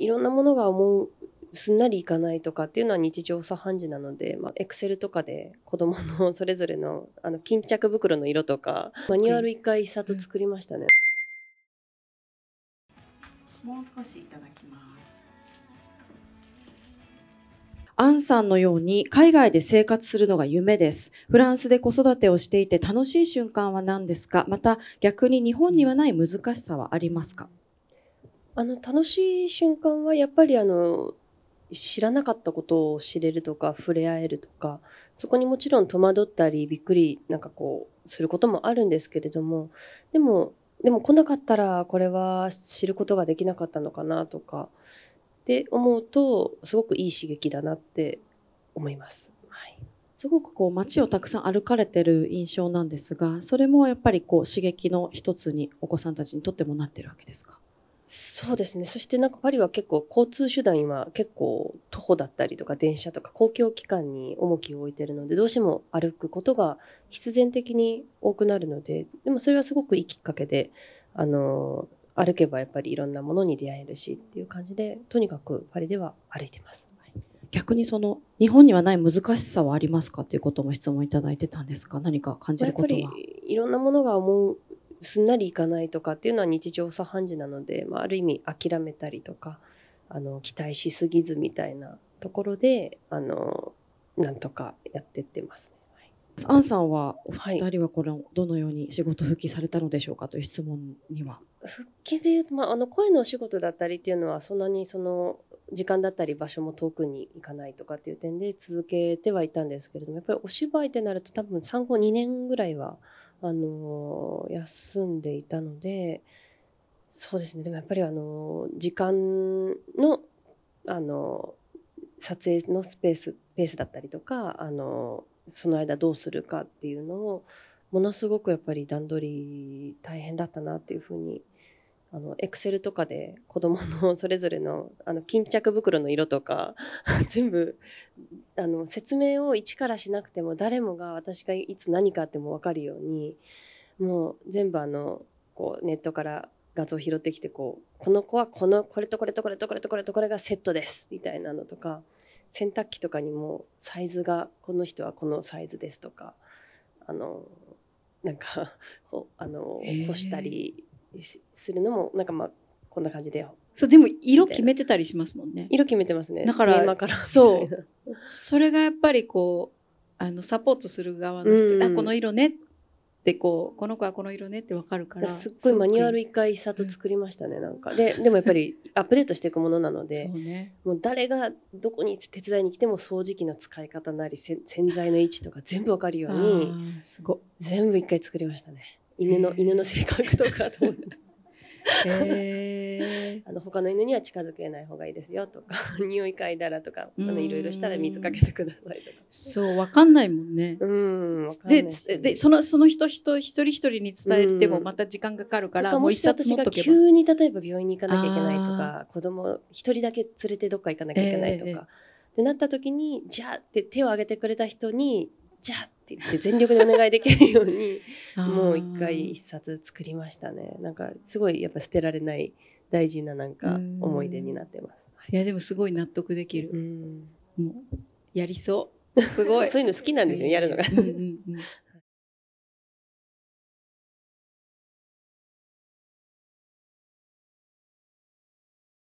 いろんなものが思うすんなりいかないとかっていうのは日常茶飯事なので、まあ、セルとかで子どものそれぞれのあの巾着袋の色とかマニュアル1回1冊作りましたね。もう少しいただきますアンさんのように海外で生活するのが夢です。フランスで子育てをしていて楽しい瞬間は何ですかまた逆に日本にはない難しさはありますかあの楽しい瞬間はやっぱりあの知らなかったことを知れるとか触れ合えるとかそこにもちろん戸惑ったりびっくりなんかこうすることもあるんですけれどもでもでも来なかったらこれは知ることができなかったのかなとかって思うとすごくいい刺激だなって思います。はい、すごくこう街をたくさん歩かれてる印象なんですがそれもやっぱりこう刺激の一つにお子さんたちにとってもなってるわけですかそうですねそしてなんかパリは結構交通手段今結構徒歩だったりとか電車とか公共機関に重きを置いてるのでどうしても歩くことが必然的に多くなるのででもそれはすごくいいきっかけであの歩けばやっぱりいろんなものに出会えるしっていう感じでとにかくパリでは歩いてます。逆にその日本にはない難しさはありますかということも質問いただいてたんですが何か感じることはやっぱりいろんなものが思すんなりいかないとかっていうのは日常茶飯事なので、まあ、ある意味諦めたりとかあの期待しすぎずみたいなところであのなんとかやってってますね。アンさんはお二人はこれをどのように仕事復帰されたのでしょうかという質問には。復帰でいうと、まあ、あの声のお仕事だったりっていうのはそんなにその時間だったり場所も遠くに行かないとかっていう点で続けてはいたんですけれどもやっぱりお芝居ってなると多分産後2年ぐらいはあの休んでいたのでそうですねでもやっぱりあの時間のあの撮影のスペースペースだったりとかあのその間どうするかっていうのをものすごくやっぱり段取り大変だったなっていうふうにあの、エクセルとかで子供のそれぞれの、あの、巾着袋の色とか 全部、あの、説明を一からしなくても、誰もが私がいつ何かあっても分かるように、もう全部あの、こう、ネットから画像を拾ってきて、こう、この子はこの、これとこれとこれとこれとこれとこれがセットです、みたいなのとか、洗濯機とかにもサイズが、この人はこのサイズですとか、あの、なんか、あの、干したり、するのもなんかまあこんな感じでそうでも色決めてたりしますもんね色決めてますねだから今からそうそれがやっぱりこうあのサポートする側の人、うんうん、あこの色ねってこうこの子はこの色ねって分かるからすっごいマニュアル一回一冊作りましたね、なんかででもやっぱり アップデートしていくものなのでそう、ね、もう誰がどこに手伝いに来ても掃除機の使い方なり洗剤の位置とか全部分かるようにすご全部一回作りましたね犬の犬の性格とかと思って。あの他の犬には近づけない方がいいですよとか 匂い嗅いだらとかいろいろしたら水かけてくださいとかそう分かんないもんねうんででそのその人人一人一人に伝えてもまた時間かかるからもう一冊持っとけば急に例えば病院に行かなきゃいけないとか子供一人だけ連れてどっか行かなきゃいけないとか、えー、ってなった時にじゃあって手を挙げてくれた人にじゃあって言って全力でお願いできるように もう一回一冊作りましたねなんかすごいやっぱ捨てられない大事ななんか思い出になってます、い、やでもすごい納得できるもうやりそう すごいそういうの好きなんですよ、ね、やるのが、うんうんうん